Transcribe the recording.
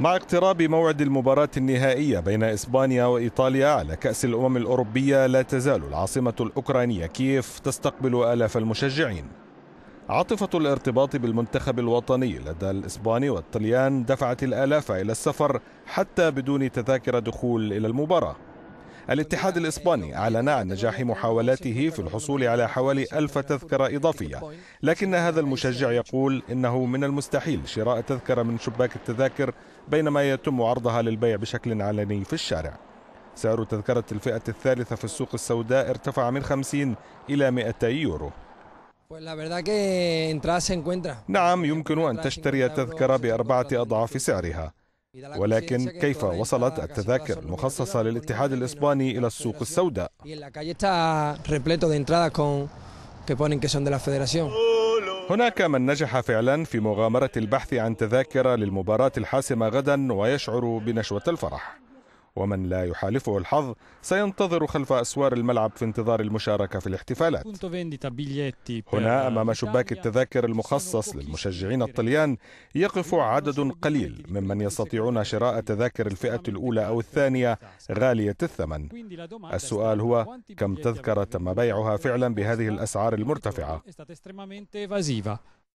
مع اقتراب موعد المباراة النهائية بين إسبانيا وإيطاليا على كأس الأمم الأوروبية لا تزال العاصمة الأوكرانية كييف تستقبل آلاف المشجعين عاطفة الارتباط بالمنتخب الوطني لدى الإسباني والطليان دفعت الآلاف إلى السفر حتى بدون تذاكر دخول إلى المباراة الاتحاد الإسباني أعلن عن نجاح محاولاته في الحصول على حوالي ألف تذكرة إضافية لكن هذا المشجع يقول إنه من المستحيل شراء تذكرة من شباك التذاكر بينما يتم عرضها للبيع بشكل علني في الشارع سعر تذكرة الفئة الثالثة في السوق السوداء ارتفع من 50 إلى 200 يورو نعم يمكن أن تشتري تذكرة بأربعة أضعاف سعرها ولكن كيف وصلت التذاكر المخصصة للاتحاد الإسباني إلى السوق السوداء؟ هناك من نجح فعلا في مغامرة البحث عن تذاكر للمباراة الحاسمة غدا ويشعر بنشوة الفرح ومن لا يحالفه الحظ سينتظر خلف أسوار الملعب في انتظار المشاركة في الاحتفالات هنا أمام شباك التذاكر المخصص للمشجعين الطليان يقف عدد قليل ممن يستطيعون شراء تذاكر الفئة الأولى أو الثانية غالية الثمن السؤال هو كم تذكرة تم بيعها فعلا بهذه الأسعار المرتفعة